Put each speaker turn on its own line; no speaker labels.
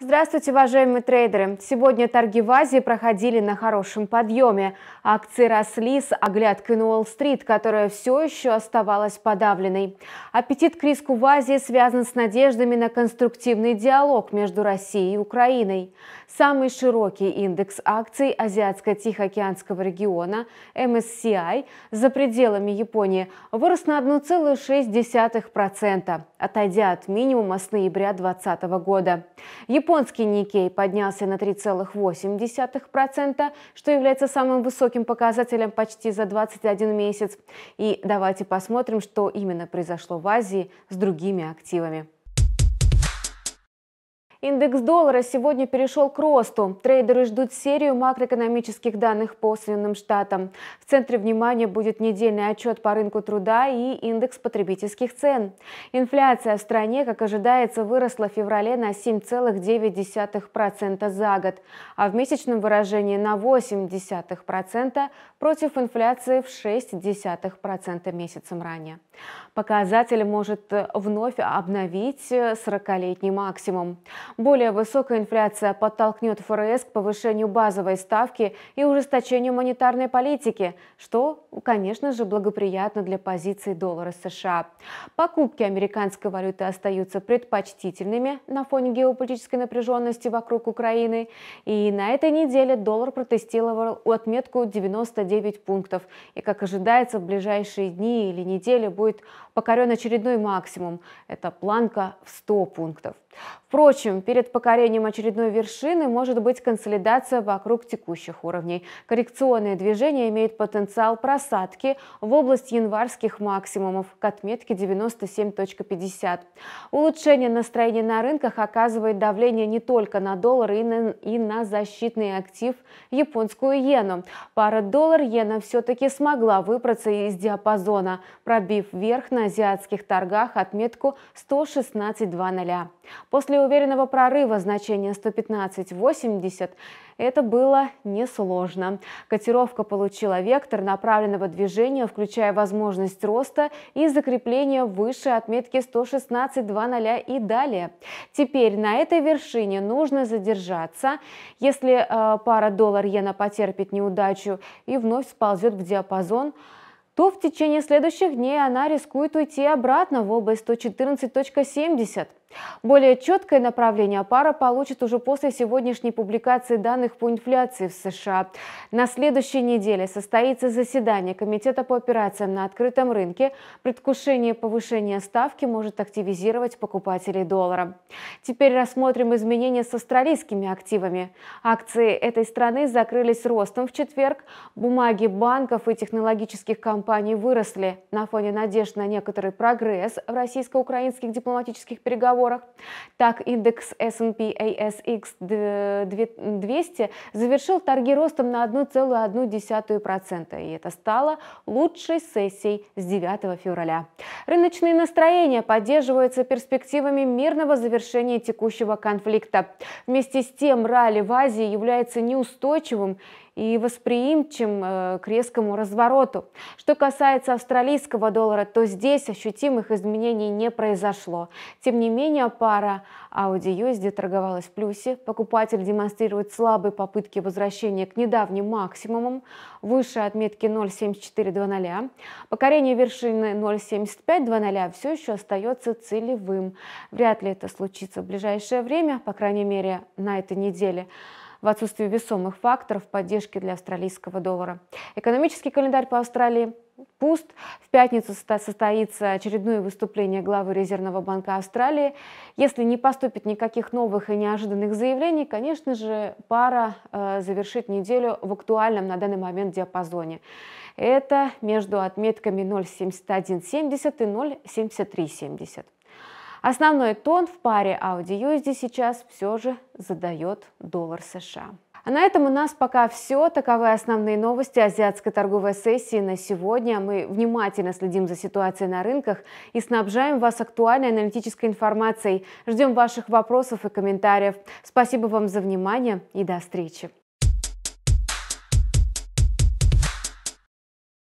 Здравствуйте, уважаемые трейдеры! Сегодня торги в Азии проходили на хорошем подъеме. Акции росли с оглядкой на Уолл-стрит, которая все еще оставалась подавленной. Аппетит к риску в Азии связан с надеждами на конструктивный диалог между Россией и Украиной. Самый широкий индекс акций Азиатско-Тихоокеанского региона MSCI за пределами Японии вырос на 1,6%, отойдя от минимума с ноября 2020 года. Японский Никей поднялся на 3,8%, что является самым высоким показателем почти за 21 месяц. И давайте посмотрим, что именно произошло в Азии с другими активами. Индекс доллара сегодня перешел к росту. Трейдеры ждут серию макроэкономических данных по Соединенным Штатам. В центре внимания будет недельный отчет по рынку труда и индекс потребительских цен. Инфляция в стране, как ожидается, выросла в феврале на 7,9% за год, а в месячном выражении на 0,8% против инфляции в 0,6% месяцем ранее. Показатель может вновь обновить 40-летний максимум. Более высокая инфляция подтолкнет ФРС к повышению базовой ставки и ужесточению монетарной политики, что, конечно же, благоприятно для позиций доллара США. Покупки американской валюты остаются предпочтительными на фоне геополитической напряженности вокруг Украины. И на этой неделе доллар протестировал отметку 99 пунктов. И, как ожидается, в ближайшие дни или недели будет покорен очередной максимум. Это планка в 100 пунктов. Впрочем, перед покорением очередной вершины может быть консолидация вокруг текущих уровней. Коррекционные движения имеют потенциал просадки в область январских максимумов к отметке 97.50. Улучшение настроения на рынках оказывает давление не только на доллар и на, и на защитный актив японскую иену. Пара доллар-иена все-таки смогла выбраться из диапазона, пробив вверх на азиатских торгах отметку 116.00. После уверенного прорыва значения 115.80 это было несложно. Котировка получила вектор направленного движения, включая возможность роста и закрепления выше отметки 116.00 и далее. Теперь на этой вершине нужно задержаться. Если э, пара доллар-иена потерпит неудачу и вновь сползет в диапазон, то в течение следующих дней она рискует уйти обратно в область 114.70. Более четкое направление пара получит уже после сегодняшней публикации данных по инфляции в США. На следующей неделе состоится заседание Комитета по операциям на открытом рынке. Предвкушение повышения ставки может активизировать покупателей доллара. Теперь рассмотрим изменения с австралийскими активами. Акции этой страны закрылись ростом в четверг. Бумаги банков и технологических компаний выросли на фоне надежд на некоторый прогресс в российско-украинских дипломатических переговорах договорах. Так, индекс S&P ASX 200 завершил торги ростом на 1,1%, и это стало лучшей сессией с 9 февраля. Рыночные настроения поддерживаются перспективами мирного завершения текущего конфликта. Вместе с тем, ралли в Азии является неустойчивым и восприимчив э, к резкому развороту. Что касается австралийского доллара, то здесь ощутимых изменений не произошло. Тем не менее, пара Audi USD торговалась в плюсе. Покупатель демонстрирует слабые попытки возвращения к недавним максимумам, выше отметки 0.7420. Покорение вершины 0.7520 все еще остается целевым. Вряд ли это случится в ближайшее время, по крайней мере, на этой неделе в отсутствии весомых факторов поддержки для австралийского доллара. Экономический календарь по Австралии пуст. В пятницу состоится очередное выступление главы Резервного банка Австралии. Если не поступит никаких новых и неожиданных заявлений, конечно же, пара э, завершит неделю в актуальном на данный момент диапазоне. Это между отметками 0,7170 и 0,7370. Основной тон в паре Audi USD сейчас все же задает доллар США. А на этом у нас пока все. Таковы основные новости азиатской торговой сессии на сегодня. Мы внимательно следим за ситуацией на рынках и снабжаем вас актуальной аналитической информацией. Ждем ваших вопросов и комментариев. Спасибо вам за внимание и до встречи.